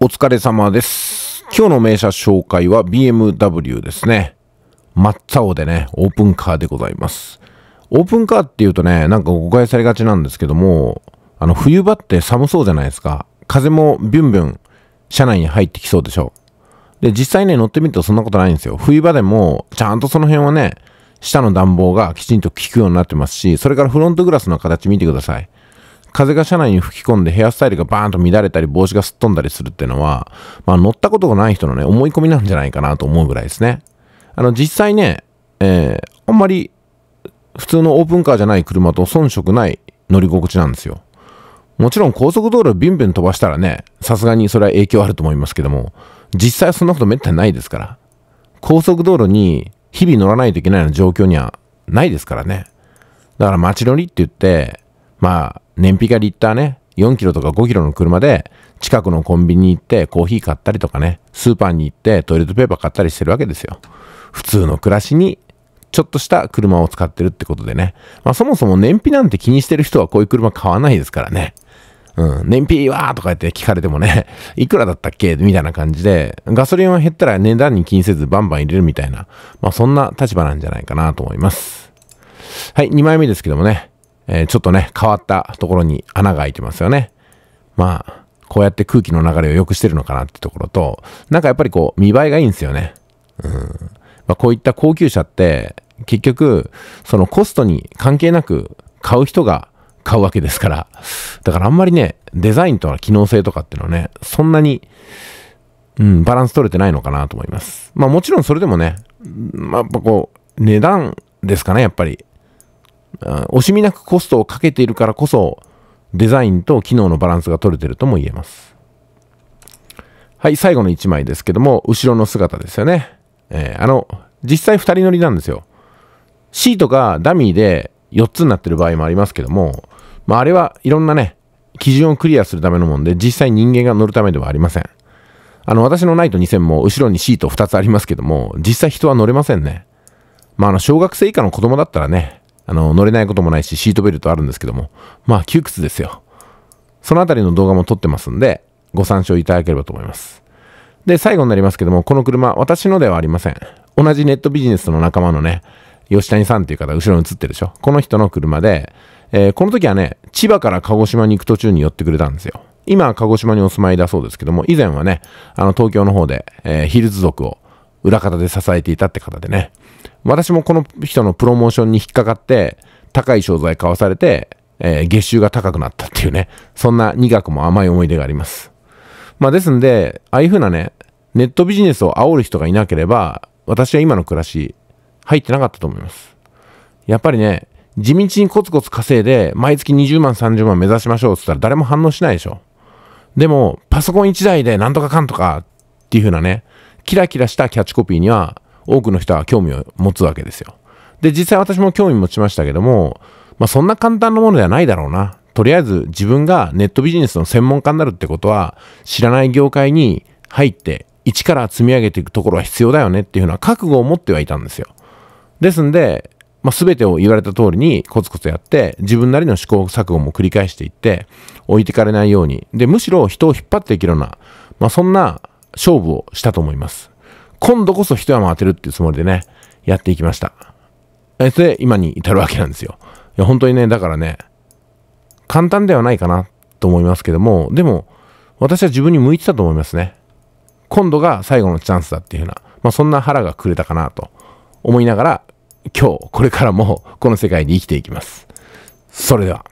お疲れ様です。今日の名車紹介は BMW ですね。真っ青でね、オープンカーでございます。オープンカーっていうとね、なんか誤解されがちなんですけども、あの、冬場って寒そうじゃないですか。風もビュンビュン車内に入ってきそうでしょう。で、実際ね、乗ってみるとそんなことないんですよ。冬場でも、ちゃんとその辺はね、下の暖房がきちんと効くようになってますし、それからフロントグラスの形見てください。風が車内に吹き込んでヘアスタイルがバーンと乱れたり帽子がすっ飛んだりするっていうのは、まあ、乗ったことがない人のね思い込みなんじゃないかなと思うぐらいですねあの実際ね、えー、あんまり普通のオープンカーじゃない車と遜色ない乗り心地なんですよもちろん高速道路をビンビン飛ばしたらねさすがにそれは影響あると思いますけども実際はそんなことめったにないですから高速道路に日々乗らないといけないような状況にはないですからねだから街乗りって言ってまあ燃費がリッターね、4キロとか5キロの車で、近くのコンビニ行ってコーヒー買ったりとかね、スーパーに行ってトイレットペーパー買ったりしてるわけですよ。普通の暮らしに、ちょっとした車を使ってるってことでね。まあそもそも燃費なんて気にしてる人はこういう車買わないですからね。うん、燃費はとか言って聞かれてもね、いくらだったっけみたいな感じで、ガソリンは減ったら値段に気にせずバンバン入れるみたいな、まあそんな立場なんじゃないかなと思います。はい、2枚目ですけどもね、えー、ちょっとね、変わったところに穴が開いてますよね。まあ、こうやって空気の流れを良くしてるのかなってところと、なんかやっぱりこう、見栄えがいいんですよね。うん。まあ、こういった高級車って、結局、そのコストに関係なく買う人が買うわけですから。だからあんまりね、デザインとか機能性とかっていうのはね、そんなに、うん、バランス取れてないのかなと思います。まあもちろんそれでもね、まあ、やっぱこう、値段ですかね、やっぱり。惜しみなくコストをかけているからこそ、デザインと機能のバランスが取れているとも言えます。はい、最後の1枚ですけども、後ろの姿ですよね。えー、あの、実際2人乗りなんですよ。シートがダミーで4つになってる場合もありますけども、まあ、あれはいろんなね、基準をクリアするためのもんで、実際人間が乗るためではありません。あの、私のナイト2000も後ろにシート2つありますけども、実際人は乗れませんね。まあ、あの、小学生以下の子供だったらね、あの、乗れないこともないし、シートベルトあるんですけども、まあ、窮屈ですよ。そのあたりの動画も撮ってますんで、ご参照いただければと思います。で、最後になりますけども、この車、私のではありません。同じネットビジネスの仲間のね、吉谷さんっていう方、後ろに映ってるでしょ。この人の車で、えー、この時はね、千葉から鹿児島に行く途中に寄ってくれたんですよ。今は鹿児島にお住まいだそうですけども、以前はね、あの東京の方で、えー、ヒルズ族を裏方で支えていたって方でね。私もこの人のプロモーションに引っかかって、高い商材買わされて、えー、月収が高くなったっていうね、そんな苦くも甘い思い出があります。まあですんで、ああいうふうなね、ネットビジネスを煽る人がいなければ、私は今の暮らし、入ってなかったと思います。やっぱりね、地道にコツコツ稼いで、毎月20万、30万目指しましょうって言ったら誰も反応しないでしょ。でも、パソコン1台でなんとかかんとかっていう風なね、キラキラしたキャッチコピーには多くの人は興味を持つわけですよ。で、実際私も興味持ちましたけども、まあそんな簡単なものではないだろうな。とりあえず自分がネットビジネスの専門家になるってことは、知らない業界に入って一から積み上げていくところは必要だよねっていうのは覚悟を持ってはいたんですよ。ですんで、まあ、全てを言われた通りにコツコツやって自分なりの試行錯誤も繰り返していって置いてかれないようにでむしろ人を引っ張っていけるような、まあ、そんな勝負をしたと思います。今度こそ一山当てるっていうつもりでね、やっていきました。え、それ今に至るわけなんですよ。いや、本当にね、だからね、簡単ではないかなと思いますけども、でも、私は自分に向いてたと思いますね。今度が最後のチャンスだっていうふうな、まあ、そんな腹がくれたかなと思いながら、今日、これからも、この世界に生きていきます。それでは。